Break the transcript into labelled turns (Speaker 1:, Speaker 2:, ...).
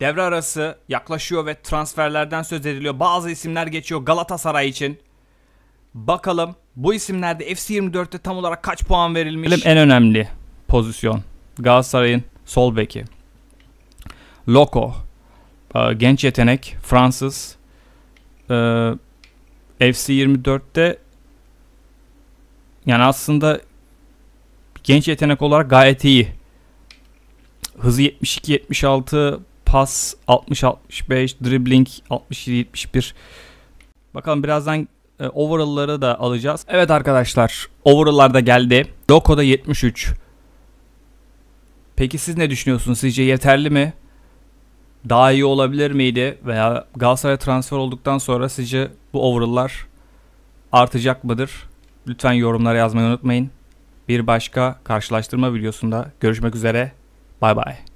Speaker 1: Devre arası yaklaşıyor ve transferlerden söz ediliyor. Bazı isimler geçiyor Galatasaray için. Bakalım bu isimlerde FC24'te tam olarak kaç puan verilmiş? En önemli pozisyon Galatasaray'ın sol beki. Loco, e, genç yetenek, Fransız. E, FC24'te yani aslında genç yetenek olarak gayet iyi. Hızı 72-76 pas 60-65, dribbling 67-71. Bakalım birazdan e, overall'ları da alacağız. Evet arkadaşlar overall'lar da geldi. Loko'da 73. Peki siz ne düşünüyorsunuz? Sizce yeterli mi? Daha iyi olabilir miydi? Veya Galatasaray'a transfer olduktan sonra sizce bu overall'lar artacak mıdır? Lütfen yorumlara yazmayı unutmayın. Bir başka karşılaştırma videosunda görüşmek üzere. Bay bay.